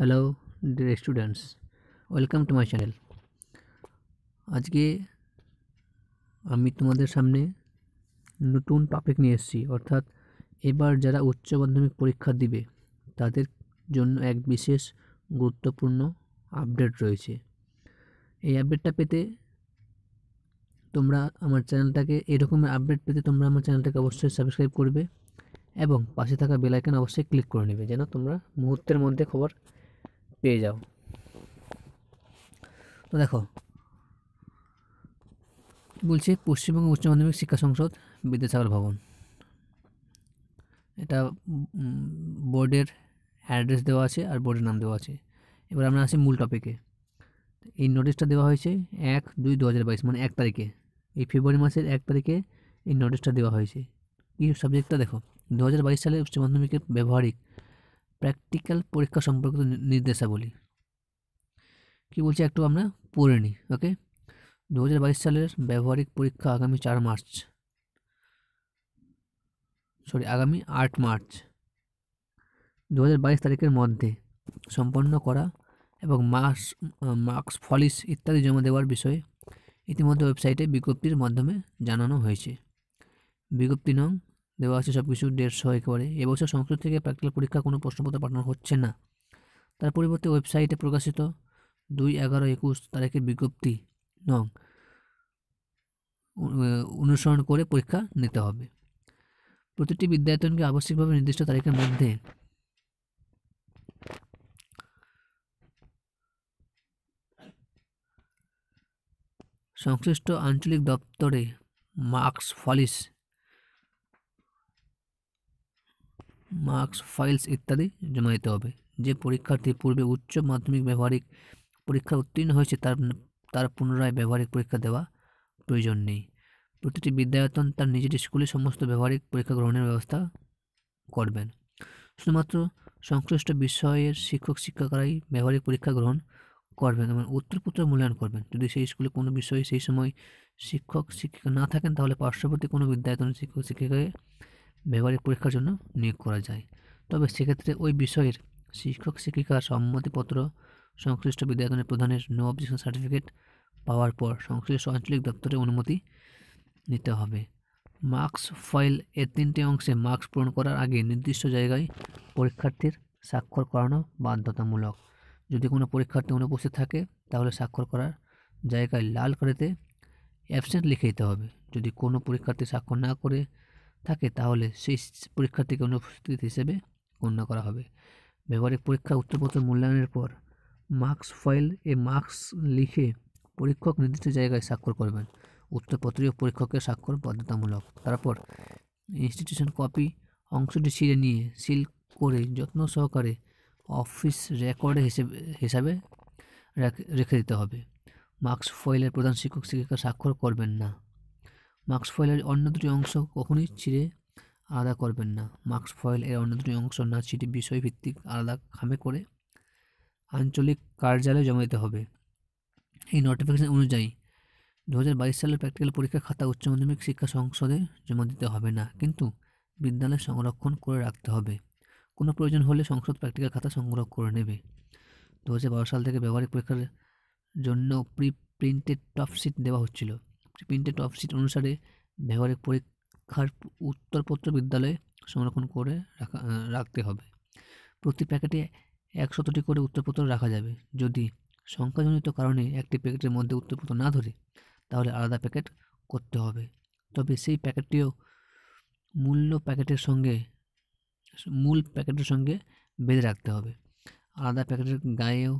hello dear students welcome to my channel আজকে আমি তোমাদের সামনে নতুন টপিক নিয়ে এসেছি অর্থাৎ এবার যারা উচ্চ মাধ্যমিক পরীক্ষা দিবে তাদের জন্য এক বিশেষ গুরুত্বপূর্ণ আপডেট রয়েছে এই আপডেটটা পেতে তোমরা আমার চ্যানেলটাকে এরকম আপডেট পেতে তোমরা আমার চ্যানেলটাকে অবশ্যই সাবস্ক্রাইব করবে এবং পাশে থাকা বেলাইকন অবশ্যই ক্লিক করে নেবে যেন তোমরা মুহূর্তের মধ্যে খবর পেয়ে যাও তো দেখো বলছে পশ্চিমবঙ্গ উচ্চ মাধ্যমিক শিক্ষা সংসদ বিদ্যাসাগর ভবন এটা বোর্ডের অ্যাড্রেস দেওয়া আছে আর বোর্ডের নাম দেওয়া আছে এবার আমরা আসি মূল টপিকে এই নোটিশটা দেওয়া হয়েছে এক দুই দু হাজার বাইশ মানে এক তারিখে এই ফেব্রুয়ারি মাসের এক তারিখে এই নোটিশটা দেওয়া হয়েছে এই সাবজেক্টটা দেখো দু হাজার বাইশ সালে উচ্চ মাধ্যমিকের ব্যবহারিক প্র্যাকটিক্যাল পরীক্ষা সম্পর্কিত নির্দেশাবলী কি বলছি একটু আমরা পড়ে নিই ওকে দু সালের ব্যবহারিক পরীক্ষা আগামী চার মার্চ সরি আগামী আট মার্চ দু তারিখের মধ্যে সম্পন্ন করা এবং মাস মাস্ক ফলিস ইত্যাদি জমা দেওয়ার বিষয়ে ইতিমধ্যে ওয়েবসাইটে বিজ্ঞপ্তির মাধ্যমে জানানো হয়েছে বিজ্ঞপ্তি নং দেওয়া আছে সব কিছু দেড়শো একেবারে এবছর সংস্কৃত থেকে প্র্যাকটিক্যাল পরীক্ষা কোনো প্রশ্নপত্র পাঠানো হচ্ছে না তার পরিবর্তে ওয়েবসাইটে প্রকাশিত দুই এগারো একুশ তারিখের বিজ্ঞপ্তি নং অনুসরণ করে পরীক্ষা নিতে হবে প্রতিটি বিদ্যায়তনকে আবশ্যিকভাবে নির্দিষ্ট তারিখের মধ্যে সংশ্লিষ্ট আঞ্চলিক দপ্তরে মার্কস ফলিস মার্কস ফাইলস ইত্যাদি জমা দিতে হবে যে পরীক্ষার্থী পূর্বে উচ্চ মাধ্যমিক ব্যবহারিক পরীক্ষা উত্তীর্ণ হয়েছে তার তার পুনরায় ব্যবহারিক পরীক্ষা দেওয়া প্রয়োজন নেই প্রতিটি বিদ্যায়তন তার নিজের স্কুলে সমস্ত ব্যবহারিক পরীক্ষা গ্রহণের ব্যবস্থা করবেন শুধুমাত্র সংশ্লিষ্ট বিষয়ের শিক্ষক শিক্ষকরাই ব্যবহারিক পরীক্ষা গ্রহণ করবেন এবং উত্তরপত্র মূল্যায়ন করবেন যদি সেই স্কুলে কোনো বিষয়ে সেই সময় শিক্ষক শিক্ষিকা না থাকেন তাহলে পার্শ্ববর্তী কোনো বিদ্যায়তনের শিক্ষক শিক্ষিকাকে ব্যবহারিক পরীক্ষার জন্য নিয়োগ করা যায় তবে সেক্ষেত্রে ওই বিষয়ের শিক্ষক শিক্ষিকার সম্মতিপত্র সংশ্লিষ্ট বিদ্যায়তনের প্রধানের নো অবজেকশন সার্টিফিকেট পাওয়ার পর সংশ্লিষ্ট আঞ্চলিক দপ্তরে অনুমতি নিতে হবে মার্কস ফাইল এর তিনটি অংশে মার্কস পূরণ করার আগে নির্দিষ্ট জায়গায় পরীক্ষার্থীর স্বাক্ষর করানো বাধ্যতামূলক যদি কোনো পরীক্ষার্থী অনুপস্থিত থাকে তাহলে স্বাক্ষর করার জায়গায় লাল করেতে অ্যাবসেন্ট লিখে দিতে হবে যদি কোনো পরীক্ষার্থী স্বাক্ষর না করে থাকে তাহলে সেই পরীক্ষার্থীকে অনুপস্থিত হিসেবে গণ্য করা হবে ব্যবহারিক পরীক্ষা উত্তরপত্র মূল্যায়নের পর মার্কস ফাইল এ মার্কস লিখে পরীক্ষক নির্দিষ্ট জায়গায় স্বাক্ষর করবেন উত্তরপত্রীয় পরীক্ষকের স্বাক্ষর বাধ্যতামূলক তারপর ইনস্টিটিউশন কপি অংশটি ছিঁড়ে নিয়ে সিল করে যত্ন সহকারে অফিস রেকর্ডে হিসেবে হিসাবে রেখে দিতে হবে মার্কস ফয়েলের প্রধান শিক্ষক শিক্ষিকা স্বাক্ষর করবেন না মাস্ক ফয়েলের অন্য দুটি অংশ কখনোই ছিঁড়ে আলাদা করবেন না মাস্ক ফয়েল এর অন্য দুটি অংশ না ছিঁড়ে বিষয়ভিত্তিক আলাদা খামে করে আঞ্চলিক কার্যালয়ে জমা দিতে হবে এই নোটিফিকেশন অনুযায়ী দু সালের প্র্যাকটিক্যাল পরীক্ষার খাতা উচ্চ মাধ্যমিক শিক্ষা সংসদে জমা দিতে হবে না কিন্তু বিদ্যালয়ে সংরক্ষণ করে রাখতে হবে কোনো প্রয়োজন হলে সংসদ প্র্যাকটিক্যাল খাতা সংগ্রহ করে নেবে দু সাল থেকে ব্যবহারিক পরীক্ষার জন্য প্রি প্রিন্টেড টপশিট দেওয়া হচ্ছিল প্রিন্টেড অফিসিট অনুসারে ব্যবহারিক পরীক্ষার উত্তরপত্র বিদ্যালয়ে সংরক্ষণ করে রাখা রাখতে হবে প্রতি প্যাকেটে একশতটি করে উত্তরপত্র রাখা যাবে যদি সংখ্যাজনিত কারণে একটি প্যাকেটের মধ্যে উত্তরপত্র না ধরে তাহলে আলাদা প্যাকেট করতে হবে তবে সেই প্যাকেটটিও মূল্য প্যাকেটের সঙ্গে মূল প্যাকেটের সঙ্গে বেঁধে রাখতে হবে আলাদা প্যাকেটের গায়েও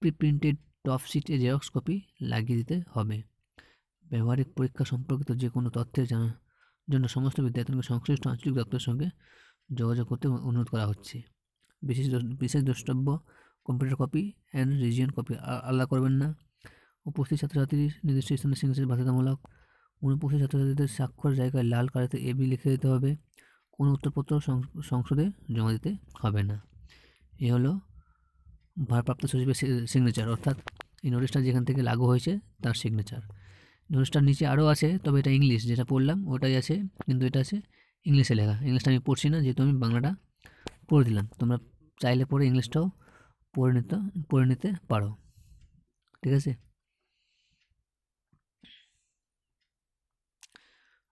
প্রিপ্রিন্টেড টপ সিটে জেরক্স কপি লাগিয়ে দিতে হবে ব্যবহারিক পরীক্ষা সম্পর্কিত যে কোনো তথ্যের জন্য সমস্ত বিদ্যার্থীকে সংশ্লিষ্ট আঞ্চলিক দপ্তরের সঙ্গে যোগাযোগ করতে অনুরোধ করা হচ্ছে বিশেষ বিশেষ দ্রষ্টব্য computer copy and region copy আলাদা করবেন না উপস্থিত ছাত্রছাত্রীর নির্দিষ্ট স্থানে সিগনেচার বাধ্যতামূলক অনুপস্থিত ছাত্রছাত্রীদের স্বাক্ষর জায়গায় লাল কালিতে এ বি লিখে দিতে হবে কোনো উত্তরপত্র সংসদে জমা দিতে হবে না এ হলো ভারপ্রাপ্ত সচিবের সিগনেচার অর্থাৎ এই নোটিশটা যেখান থেকে লাগু হয়েছে তার সিগনেচার নোটসটার নিচে আরও আছে তবে এটা ইংলিশ যেটা পড়লাম ওটাই আছে কিন্তু এটা আছে ইংলিশে লেখা ইংলিশটা আমি পড়ছি না যেহেতু আমি বাংলাটা পড়ে দিলাম তোমরা চাইলে পড়ে ইংলিশটাও পড়ে নিতে পড়ে নিতে পারো ঠিক আছে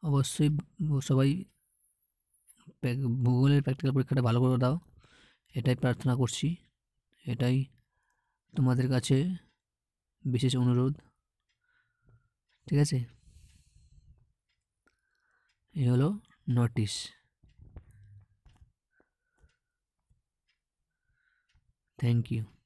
অবশ্যই সবাই ভূগোলের প্র্যাকটিক্যাল পরীক্ষাটা ভালো করে দাও এটাই প্রার্থনা করছি এটাই তোমাদের কাছে বিশেষ অনুরোধ ठीक है हलो नोटिस थैंक यू